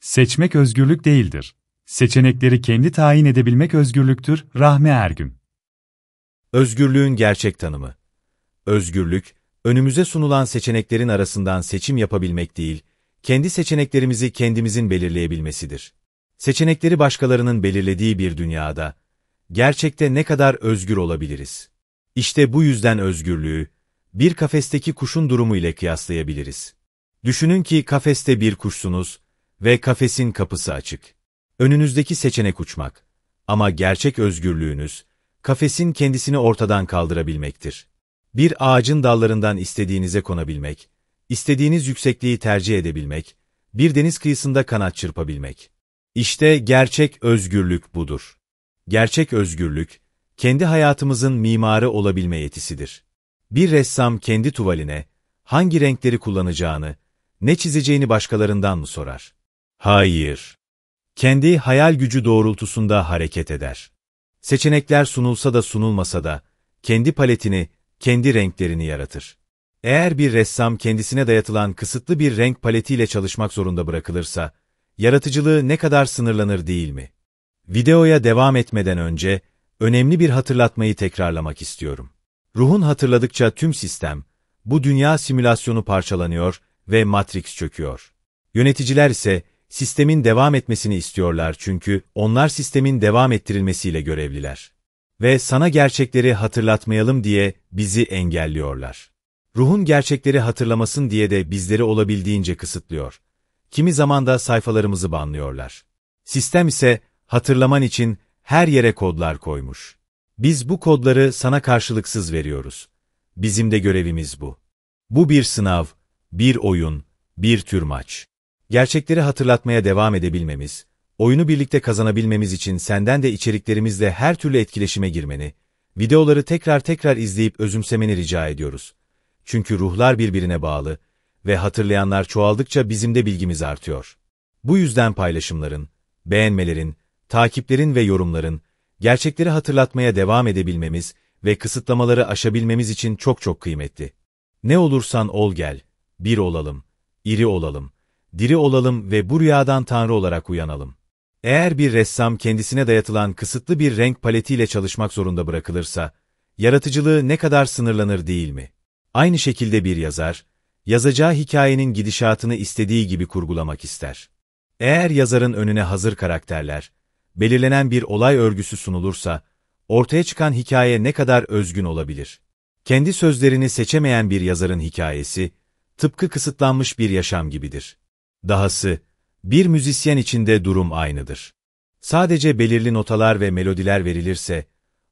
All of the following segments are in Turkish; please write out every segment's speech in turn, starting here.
Seçmek özgürlük değildir. Seçenekleri kendi tayin edebilmek özgürlüktür. Rahmi Ergün Özgürlüğün gerçek tanımı Özgürlük, önümüze sunulan seçeneklerin arasından seçim yapabilmek değil, kendi seçeneklerimizi kendimizin belirleyebilmesidir. Seçenekleri başkalarının belirlediği bir dünyada, gerçekte ne kadar özgür olabiliriz? İşte bu yüzden özgürlüğü, bir kafesteki kuşun durumu ile kıyaslayabiliriz. Düşünün ki kafeste bir kuşsunuz ve kafesin kapısı açık. Önünüzdeki seçenek uçmak. Ama gerçek özgürlüğünüz, kafesin kendisini ortadan kaldırabilmektir. Bir ağacın dallarından istediğinize konabilmek, istediğiniz yüksekliği tercih edebilmek, bir deniz kıyısında kanat çırpabilmek. İşte gerçek özgürlük budur. Gerçek özgürlük, kendi hayatımızın mimarı olabilme yetisidir. Bir ressam kendi tuvaline, hangi renkleri kullanacağını, ne çizeceğini başkalarından mı sorar? Hayır. Kendi hayal gücü doğrultusunda hareket eder. Seçenekler sunulsa da sunulmasa da, kendi paletini, kendi renklerini yaratır. Eğer bir ressam kendisine dayatılan kısıtlı bir renk paletiyle çalışmak zorunda bırakılırsa, yaratıcılığı ne kadar sınırlanır değil mi? Videoya devam etmeden önce, önemli bir hatırlatmayı tekrarlamak istiyorum. Ruhun hatırladıkça tüm sistem, bu dünya simülasyonu parçalanıyor ve Matrix çöküyor. Yöneticiler ise, sistemin devam etmesini istiyorlar çünkü onlar sistemin devam ettirilmesiyle görevliler. Ve sana gerçekleri hatırlatmayalım diye bizi engelliyorlar. Ruhun gerçekleri hatırlamasın diye de bizleri olabildiğince kısıtlıyor. Kimi zaman da sayfalarımızı banlıyorlar. Sistem ise hatırlaman için her yere kodlar koymuş. Biz bu kodları sana karşılıksız veriyoruz. Bizim de görevimiz bu. Bu bir sınav, bir oyun, bir tür maç. Gerçekleri hatırlatmaya devam edebilmemiz, oyunu birlikte kazanabilmemiz için senden de içeriklerimizle her türlü etkileşime girmeni, videoları tekrar tekrar izleyip özümsemeni rica ediyoruz. Çünkü ruhlar birbirine bağlı ve hatırlayanlar çoğaldıkça bizim de bilgimiz artıyor. Bu yüzden paylaşımların, beğenmelerin, takiplerin ve yorumların, gerçekleri hatırlatmaya devam edebilmemiz ve kısıtlamaları aşabilmemiz için çok çok kıymetli. Ne olursan ol gel, bir olalım, iri olalım diri olalım ve bu rüyadan tanrı olarak uyanalım. Eğer bir ressam kendisine dayatılan kısıtlı bir renk paletiyle çalışmak zorunda bırakılırsa, yaratıcılığı ne kadar sınırlanır değil mi? Aynı şekilde bir yazar, yazacağı hikayenin gidişatını istediği gibi kurgulamak ister. Eğer yazarın önüne hazır karakterler, belirlenen bir olay örgüsü sunulursa, ortaya çıkan hikaye ne kadar özgün olabilir? Kendi sözlerini seçemeyen bir yazarın hikayesi, tıpkı kısıtlanmış bir yaşam gibidir. Dahası, bir müzisyen için de durum aynıdır. Sadece belirli notalar ve melodiler verilirse,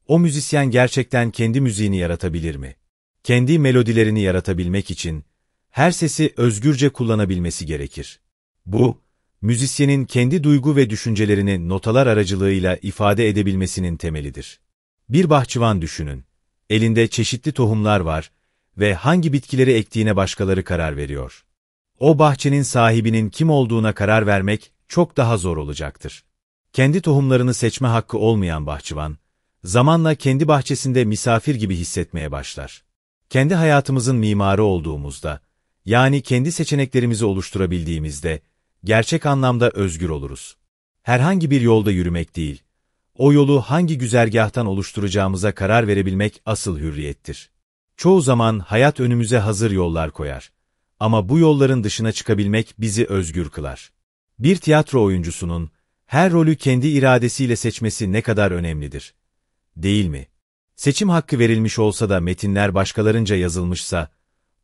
o müzisyen gerçekten kendi müziğini yaratabilir mi? Kendi melodilerini yaratabilmek için, her sesi özgürce kullanabilmesi gerekir. Bu, müzisyenin kendi duygu ve düşüncelerini notalar aracılığıyla ifade edebilmesinin temelidir. Bir bahçıvan düşünün. Elinde çeşitli tohumlar var ve hangi bitkileri ektiğine başkaları karar veriyor o bahçenin sahibinin kim olduğuna karar vermek çok daha zor olacaktır. Kendi tohumlarını seçme hakkı olmayan bahçıvan, zamanla kendi bahçesinde misafir gibi hissetmeye başlar. Kendi hayatımızın mimarı olduğumuzda, yani kendi seçeneklerimizi oluşturabildiğimizde, gerçek anlamda özgür oluruz. Herhangi bir yolda yürümek değil, o yolu hangi güzergahtan oluşturacağımıza karar verebilmek asıl hürriyettir. Çoğu zaman hayat önümüze hazır yollar koyar. Ama bu yolların dışına çıkabilmek bizi özgür kılar. Bir tiyatro oyuncusunun, her rolü kendi iradesiyle seçmesi ne kadar önemlidir. Değil mi? Seçim hakkı verilmiş olsa da metinler başkalarınca yazılmışsa,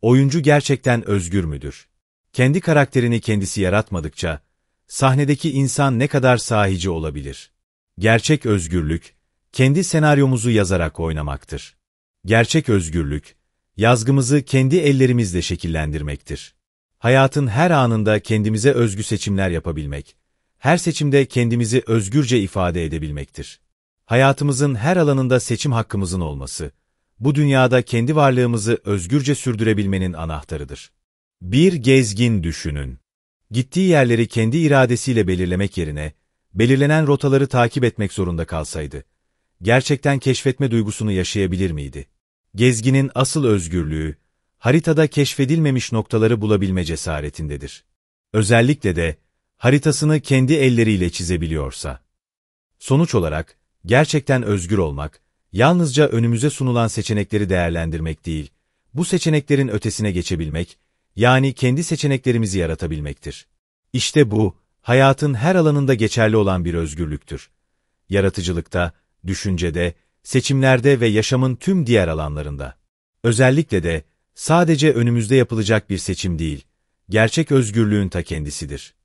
oyuncu gerçekten özgür müdür? Kendi karakterini kendisi yaratmadıkça, sahnedeki insan ne kadar sahici olabilir? Gerçek özgürlük, kendi senaryomuzu yazarak oynamaktır. Gerçek özgürlük, yazgımızı kendi ellerimizle şekillendirmektir. Hayatın her anında kendimize özgü seçimler yapabilmek, her seçimde kendimizi özgürce ifade edebilmektir. Hayatımızın her alanında seçim hakkımızın olması, bu dünyada kendi varlığımızı özgürce sürdürebilmenin anahtarıdır. Bir gezgin düşünün. Gittiği yerleri kendi iradesiyle belirlemek yerine, belirlenen rotaları takip etmek zorunda kalsaydı, gerçekten keşfetme duygusunu yaşayabilir miydi? gezginin asıl özgürlüğü, haritada keşfedilmemiş noktaları bulabilme cesaretindedir. Özellikle de, haritasını kendi elleriyle çizebiliyorsa. Sonuç olarak, gerçekten özgür olmak, yalnızca önümüze sunulan seçenekleri değerlendirmek değil, bu seçeneklerin ötesine geçebilmek, yani kendi seçeneklerimizi yaratabilmektir. İşte bu, hayatın her alanında geçerli olan bir özgürlüktür. Yaratıcılıkta, düşüncede, seçimlerde ve yaşamın tüm diğer alanlarında. Özellikle de, sadece önümüzde yapılacak bir seçim değil, gerçek özgürlüğün ta kendisidir.